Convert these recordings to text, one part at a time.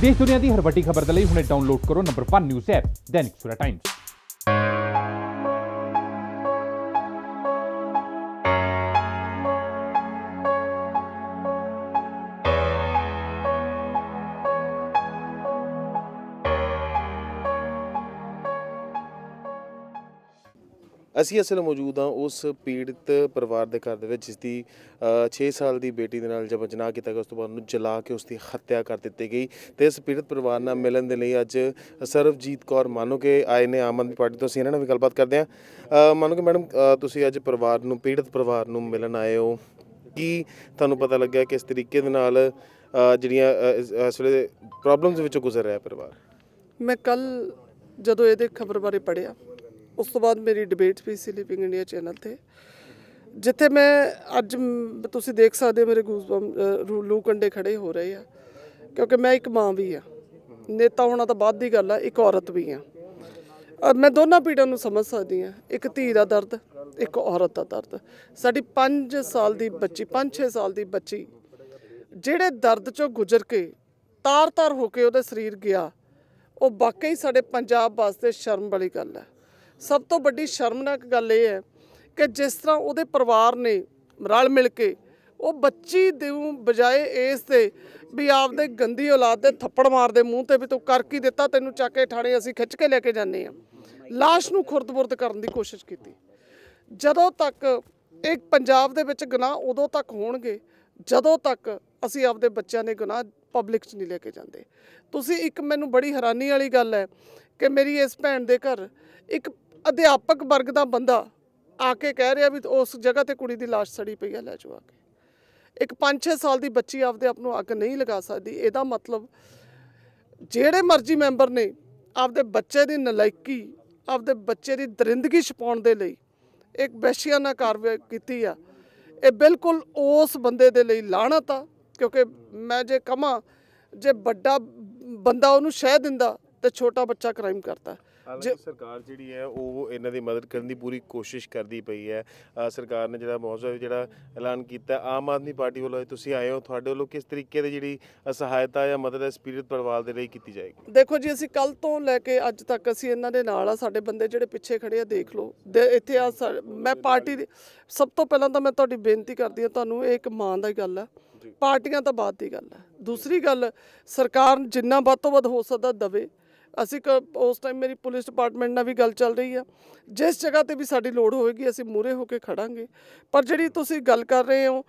ਦੇਸ਼ ਦੁਨੀਆ ਦੀ ਹਰ ਵੱਡੀ ਖਬਰ ਦੇ ਲਈ ਹੁਣੇ ਡਾਊਨਲੋਡ ਕਰੋ number 1 news app Dainik Surat Times ਅਸੀਂ ਅਸਲ ਮੌਜੂਦ ਹਾਂ ਉਸ ਪੀੜਤ ਪਰਿਵਾਰ ਦੇ ਘਰ ਦੇ ਵਿੱਚ ਜਿਸ ਦੀ 6 ਸਾਲ ਦੀ ਬੇਟੀ ਦੇ ਨਾਲ ਜਬਰ ਕੀਤਾ ਗਿਆ ਉਸ ਤੋਂ ਬਾਅਦ ਉਹਨੂੰ ਜਲਾ ਕੇ ਉਸ ਦੀ ਹੱਤਿਆ ਕਰ ਦਿੱਤੀ ਗਈ ਤੇ ਇਸ ਪੀੜਤ ਪਰਿਵਾਰ ਨਾਲ ਮਿਲਣ ਦੇ ਲਈ ਅੱਜ ਸਰਵਜੀਤ ਕੌਰ ਮਾਨੋ ਕੇ ਆਏ ਨੇ ਆਮ ਆਦਮੀ ਪਾਰਟੀ ਤੋਂ ਅਸੀਂ ਇਹਨਾਂ ਨਾਲ ਵੀ ਗੱਲਬਾਤ ਕਰਦੇ ਹਾਂ ਮਾਨੋ ਕੇ ਮੈਡਮ ਤੁਸੀਂ ਅੱਜ ਪਰਿਵਾਰ ਨੂੰ ਪੀੜਤ ਪਰਿਵਾਰ ਨੂੰ ਮਿਲਣ ਆਏ ਹੋ ਕੀ ਤੁਹਾਨੂੰ ਪਤਾ ਲੱਗਿਆ ਕਿਸ ਤਰੀਕੇ ਦੇ ਨਾਲ ਜਿਹੜੀਆਂ ਇਸ ਵੇਲੇ ਪ੍ਰੋਬਲਮਸ ਵਿੱਚੋਂ ਗੁਜ਼ਰ ਰਿਹਾ ਪਰਿਵਾਰ ਮੈਂ ਕੱਲ ਜਦੋਂ ਇਹਦੇ ਖਬਰ ਬਾਰੇ ਪੜਿਆ ਉਸ ਤੋਂ ਬਾਅਦ ਮੇਰੀ ਡਿਬੇਟ ਵੀ ਸੀ ਲਿਵਿੰਗ ਇੰਡੀਆ ਚੈਨਲ ਤੇ ਜਿੱਥੇ ਮੈਂ ਅੱਜ ਤੁਸੀਂ ਦੇਖ ਸਕਦੇ ਹੋ ਮੇਰੇ ਗੂਸਬਮ ਲੂ ਕੰਡੇ ਖੜੇ ਹੋ ਰਹੇ ਆ ਕਿਉਂਕਿ ਮੈਂ ਇੱਕ ਮਾਂ ਵੀ ਆ ਨੇਤਾ ਹੋਣਾ ਤਾਂ ਬਾਅਦ ਦੀ ਗੱਲ ਆ ਇੱਕ ਔਰਤ ਵੀ ਆ ਮੈਂ ਦੋਨਾਂ ਪੀੜਾਂ ਨੂੰ ਸਮਝ ਸਕਦੀ ਆ ਇੱਕ ਧੀ ਦਾ ਦਰਦ ਇੱਕ ਔਰਤ ਦਾ ਦਰਦ ਸਾਡੀ 5 ਸਾਲ ਦੀ ਬੱਚੀ 5-6 ਸਾਲ ਦੀ ਬੱਚੀ ਜਿਹੜੇ ਦਰਦ ਚੋਂ ਗੁਜ਼ਰ ਕੇ ਤਾਰ-ਤਾਰ ਹੋ ਕੇ ਉਹਦੇ ਸਰੀਰ ਗਿਆ ਉਹ ਵਾਕਈ ਸਾਡੇ ਪੰਜਾਬ ਵਾਸਤੇ ਸ਼ਰਮ ਵਾਲੀ ਗੱਲ ਹੈ ਸਭ ਤੋਂ ਵੱਡੀ ਸ਼ਰਮਨਾਕ ਗੱਲ ਇਹ ਹੈ ਕਿ ਜਿਸ ਤਰ੍ਹਾਂ ਉਹਦੇ ਪਰਿਵਾਰ ਨੇ ਰਲ ਮਿਲ ਕੇ ਉਹ ਬੱਚੀ ਦੇ ਬਜਾਏ ਇਸ ਤੇ ਵੀ ਆਪਦੇ ਗੰਦੀ ਔਲਾਦ ਦੇ ਥੱਪੜ ਮਾਰਦੇ ਮੂੰਹ ਤੇ ਵੀ ਤੂੰ ਕਰ ਕੀ ਦਿੱਤਾ ਤੈਨੂੰ ਚੱਕ ਕੇ ਥਾਣੇ ਅਸੀਂ ਖਿੱਚ ਕੇ ਲੈ ਕੇ ਜਾਂਦੇ ਆ ਲਾਸ਼ ਨੂੰ ਖੁਰਦਬੁਰਦ ਕਰਨ ਦੀ ਕੋਸ਼ਿਸ਼ ਕੀਤੀ ਜਦੋਂ ਤੱਕ ਇੱਕ ਪੰਜਾਬ ਦੇ ਵਿੱਚ ਗੁਨਾਹ ਉਦੋਂ ਤੱਕ ਹੋਣਗੇ ਜਦੋਂ ਤੱਕ ਅਸੀਂ ਆਪਦੇ ਬੱਚਿਆਂ ਦੇ ਗੁਨਾਹ ਪਬਲਿਕ 'ਚ ਨਹੀਂ ਲੈ ਕੇ ਜਾਂਦੇ ਤੁਸੀਂ ਇੱਕ ਮੈਨੂੰ ਬੜੀ ਹੈਰਾਨੀ ਵਾਲੀ ਗੱਲ ਹੈ ਕਿ ਮੇਰੀ ਇਸ ਭੈਣ ਦੇ ਘਰ ਇੱਕ ਅਧਿਆਪਕ ਵਰਗ ਦਾ ਬੰਦਾ ਆ ਕੇ ਕਹਿ ਰਿਹਾ ਵੀ ਉਸ ਜਗ੍ਹਾ ਤੇ ਕੁੜੀ ਦੀ ਲਾਸ਼ ਸੜੀ ਪਈ ਹੈ ਲੈ ਜਾਓ ਆ ਕੇ ਇੱਕ 5-6 ਸਾਲ ਦੀ ਬੱਚੀ ਆਪਦੇ ਆਪ ਨੂੰ ਅੱਗ ਨਹੀਂ ਲਗਾ ਸਕਦੀ ਇਹਦਾ ਮਤਲਬ ਜਿਹੜੇ ਮਰਜ਼ੀ ਮੈਂਬਰ ਨੇ ਆਪਦੇ ਬੱਚੇ ਦੀ ਨਲਾਇਕੀ ਆਪਦੇ ਬੱਚੇ ਦੀ ਦਰਿੰਦਗੀ ਛਪਾਉਣ ਦੇ ਲਈ ਇੱਕ ਬੇਸ਼ਿਆਨਾ ਕਾਰਵਾਈ ਕੀਤੀ ਆ ਇਹ ਬਿਲਕੁਲ ਉਸ ਬੰਦੇ ਦੇ ਲਈ ਲਾਣਤ ਆ ਕਿਉਂਕਿ ਮੈਂ ਜੇ ਕਮਾ ਜੇ ਵੱਡਾ ਬੰਦਾ ਉਹਨੂੰ ਸ਼ਹਿ ਦਿੰਦਾ ਤੇ ਛੋਟਾ ਬੱਚਾ ਕ੍ਰਾਈਮ ਕਰਦਾ ਹਾਲਾਂਕਿ ਸਰਕਾਰ ਜਿਹੜੀ ਹੈ ਉਹ ਇਹਨਾਂ ਦੀ ਮਦਦ ਕਰਨ ਦੀ ਪੂਰੀ ਕੋਸ਼ਿਸ਼ ਕਰਦੀ ਪਈ ਹੈ ਸਰਕਾਰ ਨੇ ਜਿਹੜਾ ਮੌਜੂਦਾ ਜਿਹੜਾ ਐਲਾਨ ਕੀਤਾ ਆਮ ਆਦਮੀ ਪਾਰਟੀ ਵੱਲੋਂ ਤੁਸੀਂ ਆਏ ਹੋ ਤੁਹਾਡੇ ਵੱਲੋਂ ਕਿਸ ਤਰੀਕੇ ਦੇ ਜਿਹੜੀ ਸਹਾਇਤਾ ਜਾਂ ਮਦਦ ਇਸ ਸਪੀਰਿਤ ਪਰਵਾਲ ਦੇ ਲਈ ਕੀਤੀ ਜਾਏਗੀ ਦੇਖੋ ਜੀ ਅਸੀਂ ਕੱਲ ਤੋਂ ਲੈ ਕੇ ਅੱਜ ਤੱਕ ਅਸੀਂ ਇਹਨਾਂ ਦੇ ਨਾਲ ਆ ਸਾਡੇ ਬੰਦੇ ਜਿਹੜੇ ਪਿੱਛੇ ਖੜੇ ਆ ਦੇਖ ਲਓ ਇੱਥੇ ਆ ਮੈਂ ਪਾਰਟੀ ਸਭ ਤੋਂ ਪਹਿਲਾਂ ਤਾਂ ਮੈਂ ਤੁਹਾਡੀ ਬੇਨਤੀ ਕਰਦੀ ਹਾਂ ਤੁਹਾਨੂੰ ਇਹ ਇੱਕ ਮਾਂ ਦਾ ਗੱਲ ਹੈ ਪਾਰਟੀਆਂ ਤਾਂ ਬਾਤ ਦੀ ਗੱਲ ਹੈ ਦੂਸਰੀ ਗੱਲ ਸਰਕਾਰ ਜਿੰਨਾ ਵੱਧ ਤੋਂ ਵੱਧ ਹੋ ਸਕਦਾ ਦਵੇ ਅਸੀਂ ਉਸ ਟਾਈਮ ਮੇਰੀ ਪੁਲਿਸ ਡਿਪਾਰਟਮੈਂਟ ਨਾਲ ਵੀ ਗੱਲ ਚੱਲ ਰਹੀ ਆ ਜਿਸ ਜਗ੍ਹਾ ਤੇ ਵੀ ਸਾਡੀ ਲੋੜ ਹੋਵੇਗੀ ਅਸੀਂ ਮੂਰੇ ਹੋ ਕੇ ਖੜਾਂਗੇ ਪਰ ਜਿਹੜੀ ਤੁਸੀਂ ਗੱਲ ਕਰ ਰਹੇ ਹੋ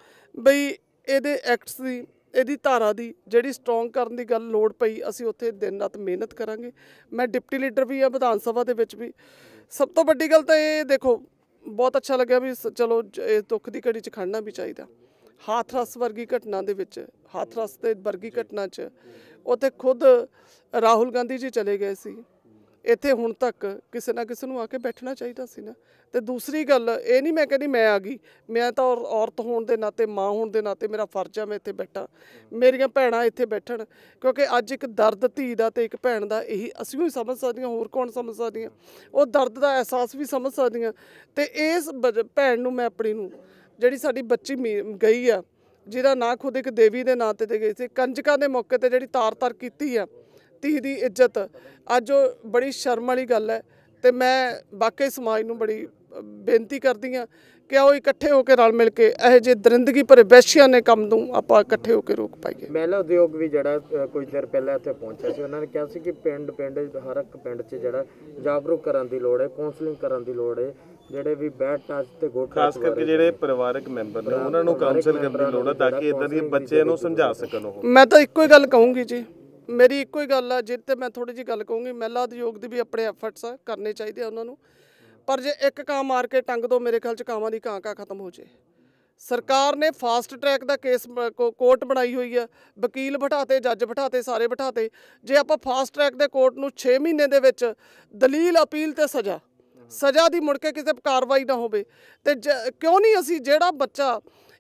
ਬਈ ਇਹਦੇ ਐਕਟਸ ਦੀ ਇਹਦੀ ਧਾਰਾ ਦੀ ਜਿਹੜੀ ਸਟਰੋਂਗ ਕਰਨ ਦੀ ਗੱਲ ਲੋੜ ਪਈ ਅਸੀਂ ਉੱਥੇ ਦਿਨ ਰਾਤ ਮਿਹਨਤ ਕਰਾਂਗੇ ਮੈਂ ਡਿਪਟੀ ਲੀਡਰ ਵੀ ਆ ਵਿਧਾਨ ਸਭਾ ਦੇ ਵਿੱਚ ਵੀ ਸਭ ਤੋਂ ਵੱਡੀ ਗੱਲ ਤਾਂ ਇਹ ਦੇਖੋ ਬਹੁਤ ਅੱਛਾ ਲੱਗਿਆ ਵੀ ਚਲੋ ਇਹ ਦੁੱਖ ਦੀ ਘੜੀ 'ਚ ਖੜਨਾ ਵੀ ਚਾਹੀਦਾ ਹਾਥਰਸ ਵਰਗੀ ਘਟਨਾ ਦੇ ਵਿੱਚ ਹਾਥਰਸ ਤੇ ਵਰਗੀ ਘਟਨਾ 'ਚ ਉੱਥੇ ਖੁਦ ਰਾਹੁਲ ਗਾਂਧੀ ਜੀ ਚਲੇ ਗਏ ਸੀ ਇੱਥੇ ਹੁਣ ਤੱਕ ਕਿਸੇ ਨਾ ਕਿਸੇ ਨੂੰ ਆ ਕੇ ਬੈਠਣਾ ਚਾਹੀਦਾ ਸੀ ਨਾ ਤੇ ਦੂਸਰੀ ਗੱਲ ਇਹ ਨਹੀਂ ਮੈਂ ਕਹਿੰਦੀ ਮੈਂ ਆ ਗਈ ਮੈਂ ਤਾਂ ਔਰਤ ਹੋਣ ਦੇ ਨਾਤੇ ਮਾਂ ਹੋਣ ਦੇ ਨਾਤੇ ਮੇਰਾ ਫਰਜ਼ ਆ ਮੈਂ ਇੱਥੇ ਬੈਠਾ ਮੇਰੀਆਂ ਭੈਣਾਂ ਇੱਥੇ ਬੈਠਣ ਕਿਉਂਕਿ ਅੱਜ ਇੱਕ ਦਰਦ ਧੀ ਦਾ ਤੇ ਇੱਕ ਭੈਣ ਦਾ ਇਹੀ ਅਸੀਂ ਵੀ ਸਮਝ ਸਕਦੀਆਂ ਹੋਰ ਕੌਣ ਸਮਝ ਸਕਦੀਆਂ ਉਹ ਦਰਦ ਦਾ ਅਹਿਸਾਸ ਵੀ ਸਮਝ ਸਕਦੀਆਂ ਤੇ ਇਸ ਭੈਣ ਨੂੰ ਮੈਂ ਆਪਣੀ ਨੂੰ ਜਿਹੜੀ ਸਾਡੀ ਬੱਚੀ ਗਈ ਆ ਜਿਹਦਾ ਨਾਂ ਖੁਦ ਇੱਕ ਦੇਵੀ ਦੇ ਨਾਂ ਤੇ ਤੇ ਗਈ ਸੀ ਕੰਜਕਾ ਦੇ ਮੌਕੇ ਤੇ ਜਿਹੜੀ ਤਾਰ-ਤਾਰ ਕੀਤੀ ਆ ਧੀ ਦੀ ਇੱਜ਼ਤ ਅੱਜ ਉਹ ਬੜੀ ਸ਼ਰਮ ਵਾਲੀ ਗੱਲ ਹੈ ਤੇ ਮੈਂ ਵਾਕਈ ਸਮਾਜ ਨੂੰ ਬੜੀ ਬੇਨਤੀ ਕਰਦੀ ਆ ਕਿ ਆਓ ਇਕੱਠੇ ਹੋ ਕੇ ਰਲ ਮਿਲ ਕੇ ਇਹ ਜੇ ਦਰਿੰਦਗੀ ਭਰੇ ਵੈਸ਼ਿਆਂ ਨੇ ਕੰਮ ਨੂੰ ਆਪਾਂ ਇਕੱਠੇ ਹੋ ਕੇ ਰੋਕ ਪਾਈਏ ਮਹਿਲਾ ਉਦਯੋਗ ਵੀ ਜਿਹੜਾ ਕੁਝ ਦਿਨ ਪਹਿਲਾਂ ਇੱਥੇ ਪਹੁੰਚਿਆ ਸੀ ਉਹਨਾਂ ਨੇ ਕਿਹਾ ਸੀ ਕਿ ਪਿੰਡ ਪਿੰਡ ਹਰ ਇੱਕ ਪਿੰਡ 'ਚ ਜਿਹੜਾ ਜਾਗਰੂਕ ਕਰਨ ਦੀ ਲੋੜ ਹੈ ਕਾਉਂਸਲਿੰਗ ਕਰਨ ਦੀ ਲੋੜ ਹੈ ਜਿਹੜੇ ਵੀ ਬੈਡ ਟੱਚ ਤੇ ਗੋਟ ਖਾਸ ਕਰਕੇ ਜਿਹੜੇ ਪਰਿਵਾਰਕ ਮੈਂਬਰ ਨੇ ਉਹਨਾਂ ਨੂੰ ਕਾਉਂਸਲ ਕਰਨ ਦੀ ਲੋੜ ਹੈ ਤਾਂ ਕਿ ਇਦਾਂ ਦੇ ਬੱਚਿਆਂ ਨੂੰ ਸਮਝਾ ਸਕਣ ਉਹ ਮੈਂ ਤਾਂ ਇੱਕੋ ਹੀ ਗੱਲ ਕਹੂੰਗੀ ਜੀ ਮੇਰੀ ਇੱਕੋ ਹੀ ਗੱਲ ਆ ਜਿੱਦ ਤੇ ਮੈਂ ਥੋੜੀ ਜੀ ਗੱਲ ਕਹੂੰਗੀ ਮਹਿਲਾ ਉਦਯੋਗ ਦੇ ਵੀ ਆਪਣੇ ਐਫਰਟਸ ਕਰਨੇ ਚਾਹੀਦੇ ਆ ਉਹਨਾਂ ਨੂੰ ਪਰ ਜੇ ਇੱਕ ਕਾਂ ਮਾਰ ਕੇ ਟੰਗ ਦੋ ਮੇਰੇ ਖਿਆਲ ਚ ਕਾਵਾਂ ਦੀ ਕਾਂ ਕਾ ਖਤਮ ਹੋ ਜੇ ਸਰਕਾਰ ਨੇ ਫਾਸਟ ਟਰੈਕ ਦਾ ਕੇਸ ਕੋਰਟ ਬਣਾਈ ਹੋਈ ਆ ਵਕੀਲ ਬਿਠਾਤੇ ਜੱਜ ਬਿਠਾਤੇ ਸਾਰੇ ਬਿਠਾਤੇ ਜੇ ਆਪਾਂ ਫਾਸਟ ਟਰੈਕ ਦੇ ਕੋਰਟ ਨੂੰ 6 ਮਹੀਨੇ ਦੇ ਵਿੱਚ ਦਲੀਲ ਅਪੀਲ ਤੇ ਸਜ਼ਾ ਸਜ਼ਾ ਦੀ ਮੁੜ ਕੇ ਕਿਸੇ ਕਾਰਵਾਈ ਨਾ ਹੋਵੇ ਤੇ ਕਿਉਂ ਨਹੀਂ ਅਸੀਂ ਜਿਹੜਾ ਬੱਚਾ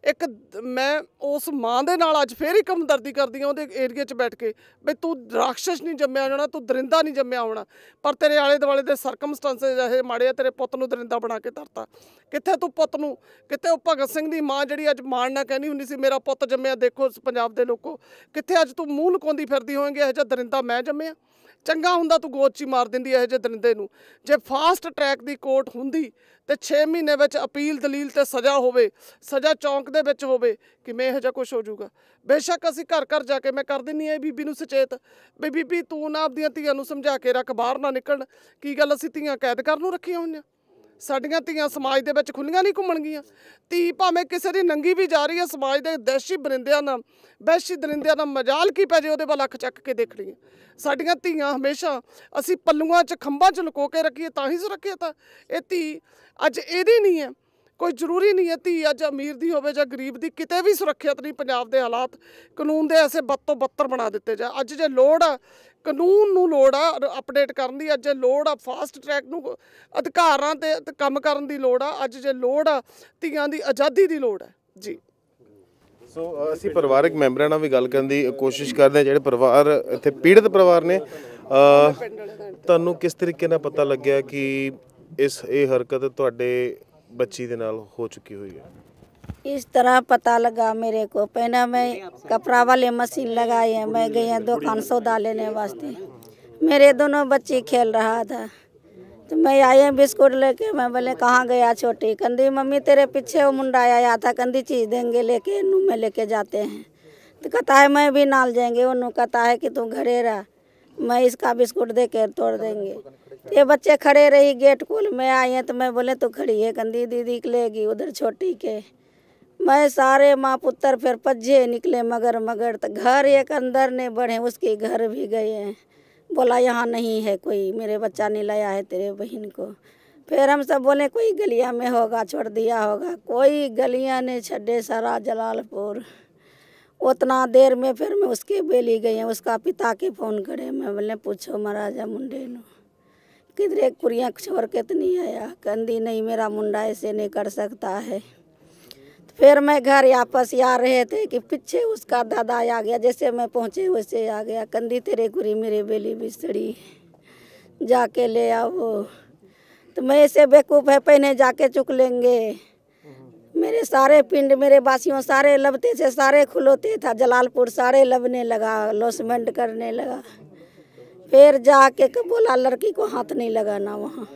ਇੱਕ ਮੈਂ ਉਸ ਮਾਂ ਦੇ ਨਾਲ ਅੱਜ ਫੇਰ ਹੀ ਕਮਦਰਦੀ ਕਰਦੀ ਆ ਉਹਦੇ ਏਰੀਆ 'ਚ ਬੈਠ ਕੇ ਵੀ ਤੂੰ ਰਾਖਸ਼ਸ ਨਹੀਂ ਜੰਮਿਆ ਹੋਣਾ ਤੂੰ ਦਰਿੰਦਾ ਨਹੀਂ ਜੰਮਿਆ ਹੋਣਾ ਪਰ ਤੇਰੇ ਆਲੇ ਦੁਆਲੇ ਦੇ ਸਰਕਮਸਟੈਂਸਸ ਜਿਹੇ ਮਾੜੇ ਆ ਤੇਰੇ ਪੁੱਤ ਨੂੰ ਦਰਿੰਦਾ ਬਣਾ ਕੇ ਧਰਤਾ ਕਿੱਥੇ ਤੂੰ ਪੁੱਤ ਨੂੰ ਕਿੱਥੇ ਉਹ ਭਗਤ ਸਿੰਘ ਦੀ ਮਾਂ ਜਿਹੜੀ ਅੱਜ ਮਾਣ ਨਾ ਕਹਿੰਦੀ ਹੁੰਦੀ ਸੀ ਮੇਰਾ ਪੁੱਤ ਜੰਮਿਆ ਦੇਖੋ ਪੰਜਾਬ ਦੇ ਲੋਕੋ ਕਿੱਥੇ ਅੱਜ ਤੂੰ ਮੂੰਹ ਲਕਾਉਂਦੀ ਫਿਰਦੀ ਹੋਵੇਂਗੀ ਇਹ ਜਿਹਾ ਦਰਿੰਦਾ ਮੈਂ ਜੰਮਿਆ ਚੰਗਾ ਹੁੰਦਾ ਤੂੰ ਗੋਚੀ ਮਾਰ ਦਿੰਦੀ ਇਹ ਜੇ ਦਰਿੰਦੇ ਨੂੰ ਜੇ ਫਾਸਟ ਟਰੈਕ ਦੀ ਕੋਰਟ ਹੁੰਦੀ ਤੇ 6 ਮਹੀਨੇ ਵਿੱਚ ਅਪੀਲ ਦਲੀਲ ਤੇ ਸਜ਼ਾ ਹੋਵੇ ਸਜ਼ਾ ਚੌਂਕ ਦੇ ਵਿੱਚ ਹੋਵੇ ਕਿ ਮੈਂ ਇਹੋ ਜਿਹਾ ਕੁਝ ਹੋ ਜਾਊਗਾ ਬੇਸ਼ੱਕ ਅਸੀਂ ਘਰ ਘਰ ਜਾ ਕੇ ਮੈਂ ਕਰ ਦਿੰਨੀ ਐ ਬੀਬੀ ਨੂੰ ਸੁਚੇਤ ਬੀਬੀ ਤੂੰ ਨਾ ਆਪਦੀਆਂ ਧੀਆਂ ਨੂੰ ਸਮਝਾ ਕੇ ਰੱਖ ਬਾਹਰ ਨਾ ਨਿਕਲਣ ਕੀ ਗੱਲ ਅਸੀਂ ਧੀਆਂ ਕੈਦ ਕਰਨ ਨੂੰ ਰੱਖੀਆਂ ਹੋਈਆਂ ਸਾਡੀਆਂ ਧੀਆਂ ਸਮਾਜ ਦੇ ਵਿੱਚ ਖੁੱਲੀਆਂ ਨਹੀਂ ਘੁੰਮਣਗੀਆਂ ਧੀ ਭਾਵੇਂ ਕਿਸੇ ਦੀ ਨੰਗੀ ਵੀ ਜਾ ਰਹੀ ਹੈ ਸਮਾਜ ਦੇ ਦੇਸ਼ੀ ਬਰਿੰਦਿਆਂ ਨਾਲ ਬਹਿਸ਼ੀ ਦਰਿੰਦਿਆਂ ਦਾ ਮਜਾਲ ਕੀ ਪੈ ਜੇ ਉਹਦੇ ਵੱਲ ਅੱਖ ਚੱਕ ਕੇ ਦੇਖਣੀ ਹੈ ਸਾਡੀਆਂ ਧੀਆਂ ਹਮੇਸ਼ਾ ਅਸੀਂ ਪੱਲੂਆਂ 'ਚ ਖੰਭਾਂ 'ਚ ਲੁਕੋ ਕੇ ਰੱਖੀਏ ਤਾਂ ਹੀ ਸੁਰੱਖਿਅਤ ਆ ਇਹ ਧੀ ਅੱਜ ਇਹਦੀ ਨਹੀਂ ਹੈ ਕੋਈ ਜ਼ਰੂਰੀ ਨਹੀਂ ਹੈ ਧੀ ਅੱਜ ਅਮੀਰ ਦੀ ਹੋਵੇ ਜਾਂ ਗਰੀਬ ਦੀ ਕਿਤੇ ਵੀ ਸੁਰੱਖਿਅਤ ਨਹੀਂ ਪੰਜਾਬ ਦੇ ਹਾਲਾਤ ਕਾਨੂੰਨ ਦੇ ਐਸੇ ਬੱਤੋਂ ਬੱਤਰ ਬਣਾ ਦਿੱਤੇ ਜਾ ਅੱਜ ਜੇ ਲੋੜ ਆ ਕਾਨੂੰਨ ਨੂੰ ਲੋੜ ਆ ਅਪਡੇਟ ਕਰਨ ਦੀ ਅੱਜ ਲੋੜ ਆ ਫਾਸਟ ਟਰੈਕ ਨੂੰ ਅਧਿਕਾਰਾਂ ਤੇ ਕੰਮ ਕਰਨ ਦੀ ਲੋੜ ਆ ਅੱਜ ਜੇ ਲੋੜ ਆ ਧੀਆਂ ਦੀ ਆਜ਼ਾਦੀ ਦੀ ਲੋੜ ਆ ਜੀ ਸੋ ਅਸੀਂ ਪਰਿਵਾਰਕ ਮੈਂਬਰਾਂ ਨਾਲ ਵੀ ਗੱਲ ਕਰਨ ਦੀ ਕੋਸ਼ਿਸ਼ ਕਰਦੇ ਆ ਜਿਹੜੇ ਪਰਿਵਾਰ ਇੱਥੇ ਪੀੜਤ ਪਰਿਵਾਰ ਨੇ ਤੁਹਾਨੂੰ ਕਿਸ ਤਰੀਕੇ ਨਾਲ ਪਤਾ ਲੱਗਿਆ ਕਿ ਇਸ ਇਹ ਹਰਕਤ ਤੁਹਾਡੇ ਬੱਚੀ ਦੇ ਨਾਲ ਹੋ ਚੁੱਕੀ ਹੋਈ ਹੈ इस तरह पता लगा मेरे को पहले मैं कपड़ा वाले मशीन लगाए हैं मैं गई है दुकान सौदा लेने वास्ते मेरे दोनों बच्चे खेल रहा था तो मैं आई है बिस्कुट लेके मैं बोले कहाँ गया छोटी कंदी मम्मी तेरे पीछे वो मुंडा आया था कंदी चीज़ देंगे लेके नू में लेके जाते हैं तो कहता है मैं भी नाल जाएंगे वो नू कहता है कि तू घरे रह मैं इसका बिस्कुट दे के तोड़ देंगे तो ये बच्चे खड़े रही गेट खोल में आए हैं तो मैं बोले तू खड़ी है कंदी दीदी के लेगी उधर छोटी के मैं सारे माँ पुत्र फिर पज्जे निकले मगर मगर तो घर एक अंदर ने बढ़े उसके घर भी गए हैं बोला यहाँ नहीं है कोई मेरे बच्चा नहीं लाया है तेरे बहन को फिर हम सब बोले कोई गलिया में होगा छोड़ दिया होगा कोई गलिया ने छे सारा जलालपुर उतना देर में फिर मैं उसके बेली गई उसका पिता के फ़ोन करे मैं बोले पूछो महाराजा मुंडे नो किधरे कुरिया छोड़ के नहीं आया कंदी नहीं मेरा मुंडा ऐसे नहीं कर सकता है फिर मैं घर वापस आ रहे थे कि पीछे उसका दादा आ गया जैसे मैं पहुँचे वैसे आ गया कंदी तेरे गुरी मेरे बेली बिस्तरी जाके ले आओ तो मैं ऐसे बेकूफ़ है पहने जाके चुक लेंगे मेरे सारे पिंड मेरे वासियों सारे लबते से सारे खुलोते था जलालपुर सारे लबने लगा लॉसमेंट करने लगा फिर जाके बोला लड़की को हाथ नहीं लगाना वहाँ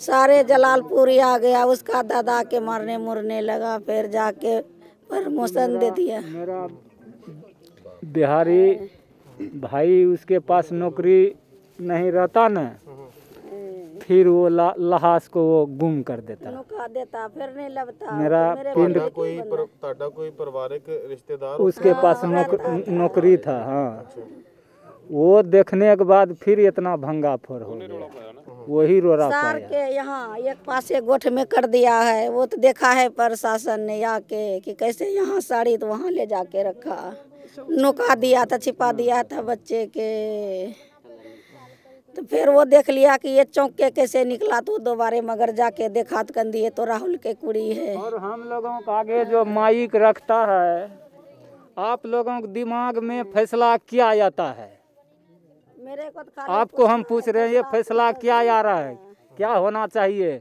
सारे जलालपुरी आ गया उसका दादा के मरने मुरने लगा फिर जाके प्रमोशन दे दिया मेरा बिहारी भाई उसके पास नौकरी नहीं रहता ना फिर वो लहास को वो गुम कर देता देता फिर नहीं लगता तो मेरा पिंड कोई पर, कोई पारिवारिक रिश्तेदार उसके हाँ, पास नौकरी था हाँ वो देखने के बाद फिर इतना भंगा फोर हो गया वही रो रहा सार के यहाँ एक पासे गोठ में कर दिया है वो तो देखा है प्रशासन ने आके कि कैसे यहाँ साड़ी तो वहाँ ले जाके रखा नुका दिया था छिपा दिया था बच्चे के तो फिर वो देख लिया कि ये चौक के कैसे निकला तो दोबारे मगर जाके देखा तो कंधी तो राहुल के कुड़ी है और हम लोगों का आगे जो माइक रखता है आप लोगों के दिमाग में फैसला किया जाता है मेरे को तो आपको हम पूछ रहे हैं ये फैसला क्या आ रहा है क्या होना चाहिए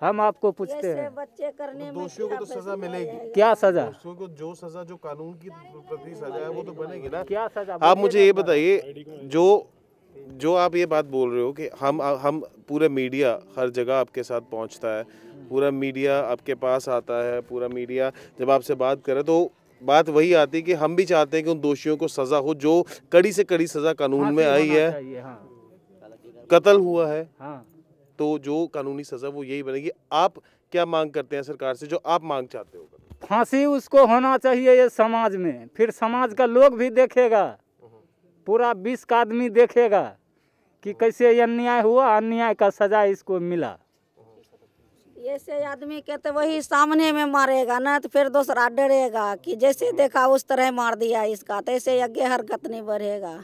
हम आपको पूछते हैं बच्चे करने तो दोषियों को तो सजा मिलेगी क्या सजा दोषियों को जो सजा जो कानून की प्रति सजा है वो तो बनेगी ना क्या सजा आप मुझे ये बताइए जो जो आप ये बात बोल रहे हो कि हम हम पूरा मीडिया हर जगह आपके साथ पहुंचता है पूरा मीडिया आपके पास आता है पूरा मीडिया जब आपसे बात करे तो बात वही आती कि हम भी चाहते हैं कि उन दोषियों को सज़ा हो जो कड़ी से कड़ी सज़ा कानून हाँ, में आई है हाँ। कत्ल हुआ है हाँ। तो जो कानूनी सज़ा वो यही बनेगी आप क्या मांग करते हैं सरकार से जो आप मांग चाहते हो फांसी उसको होना चाहिए ये समाज में फिर समाज का लोग भी देखेगा पूरा बीस का आदमी देखेगा कि कैसे अन्याय हुआ अन्याय का सजा इसको मिला ऐसे आदमी के तो वही सामने में मारेगा ना तो फिर दूसरा डरेगा कि जैसे देखा उस तरह मार दिया इसका तो ऐसे यज्ञ हरकत नहीं बढ़ेगा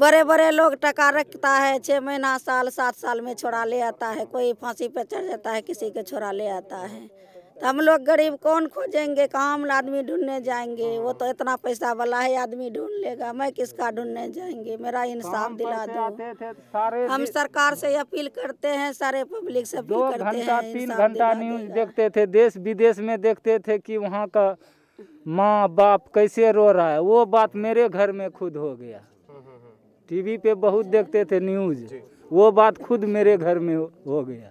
बड़े बड़े लोग टका रखता है छः महीना साल सात साल में छोड़ा ले आता है कोई फांसी पे चढ़ जाता है किसी के छोड़ा ले आता है तो हम लोग गरीब कौन खोजेंगे काम आदमी ढूंढने जाएंगे वो तो हाँ। इतना पैसा वाला है आदमी ढूंढ लेगा मैं किसका ढूंढने जाएंगे मेरा इंसाफ दिला दो हम सरकार से अपील करते हैं सारे पब्लिक से अपील करते हैं घंटा तीन घंटा न्यूज देखते थे देश विदेश में देखते थे कि वहाँ का माँ बाप कैसे रो रहा है वो बात मेरे घर में खुद हो गया टीवी पे बहुत देखते थे न्यूज वो बात खुद मेरे घर में हो गया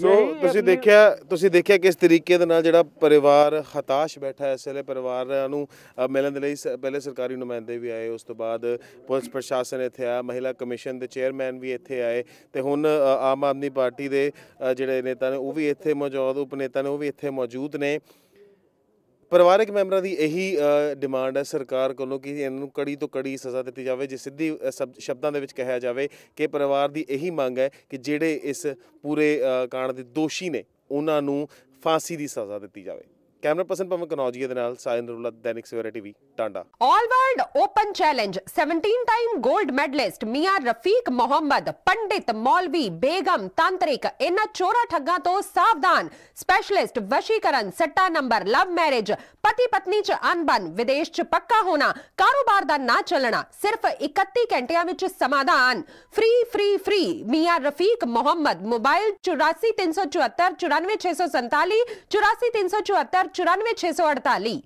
ਸੋ ਤੁਸੀਂ ਦੇਖਿਆ ਤੁਸੀਂ ਦੇਖਿਆ ਕਿਸ ਤਰੀਕੇ ਦੇ ਨਾਲ ਜਿਹੜਾ ਪਰਿਵਾਰ ਹਤਾਸ਼ ਬੈਠਾ ਹੈ ਇਸਲੇ ਪਰਿਵਾਰਾਂ ਨੂੰ ਮਿਲਣ ਦੇ ਲਈ ਪਹਿਲੇ ਸਰਕਾਰੀ ਨੁਮਾਇੰਦੇ ਵੀ ਆਏ ਉਸ ਤੋਂ ਬਾਅਦ ਪੁਲਿਸ ਪ੍ਰਸ਼ਾਸਨ ਇੱਥੇ ਆਇਆ ਮਹਿਲਾ ਕਮਿਸ਼ਨ ਦੇ ਚੇਅਰਮੈਨ ਵੀ ਇੱਥੇ ਆਏ ਤੇ ਹੁਣ ਆਮ ਆਦਮੀ ਪਾਰਟੀ ਦੇ ਜਿਹੜੇ ਨੇਤਾ ਨੇ ਉਹ ਵੀ ਇੱਥੇ ਮੌਜੂਦ ਉਪਨੇਤਾ ਨੇ ਉਹ ਵੀ ਇੱਥੇ ਮੌਜੂਦ ਨੇ ਪਰਿਵਾਰਕ ਮੈਂਬਰਾਂ ਦੀ ਇਹੀ ਡਿਮਾਂਡ ਹੈ ਸਰਕਾਰ ਕੋਲੋਂ ਕਿ ਇਹਨਾਂ ਨੂੰ ਕੜੀ ਤੋਂ ਕੜੀ ਸਜ਼ਾ ਦਿੱਤੀ ਜਾਵੇ ਜੇ ਸਿੱਧੀ ਸ਼ਬਦਾਂ ਦੇ ਵਿੱਚ ਕਿਹਾ ਜਾਵੇ ਕਿ ਪਰਿਵਾਰ ਦੀ ਇਹੀ ਮੰਗ ਹੈ ਕਿ ਜਿਹੜੇ ਇਸ ਪੂਰੇ ਕਾਂਡ ਦੇ ਦੋਸ਼ੀ ਨੇ ਉਹਨਾਂ ਨੂੰ ਫਾਂਸੀ ਦੀ ਸਜ਼ਾ ਦਿੱਤੀ ਜਾਵੇ ਕੈਮਰਾ ਪਰਸਨ ਪਵਨ ਕਨੌਜੀਆ ਦੇ ਨਾਲ ਸਾਇਨ ਰੁਲਾ Dainik Savera TV Tanda all world open challenge 17 time 골ਡ ਮੈਡਲਿਸਟ ਮੀਆਂ ਰਫੀਕ ਮੁਹੰਮਦ ਪੰਡਿਤ ਮੌਲਵੀ ਬੇਗਮ ਤਾਂਤਰਿਕ ਇਹਨਾਂ ਚੋਰਾ ਠੱਗਾਂ ਤੋਂ ਸਾਵਧਾਨ ਸਪੈਸ਼ਲਿਸਟ ਵਸ਼ੀਕਰਨ ਸੱਟਾ ਨੰਬਰ ਲਵ ਮੈਰਿਜ ਪਤੀ ਪਤਨੀ ਚ ਅਨਬਨ ਵਿਦੇਸ਼ ਚ ਪੱਕਾ ਹੋਣਾ ਕਾਰੋਬਾਰ ਦਾ ਨਾ ਚੱਲਣਾ ਸਿਰਫ 31 ਘੰਟਿਆਂ ਵਿੱਚ ਸਮਾਧਾਨ free free free Mian Rafiq Muhammad mobile 8434494647 84374 9464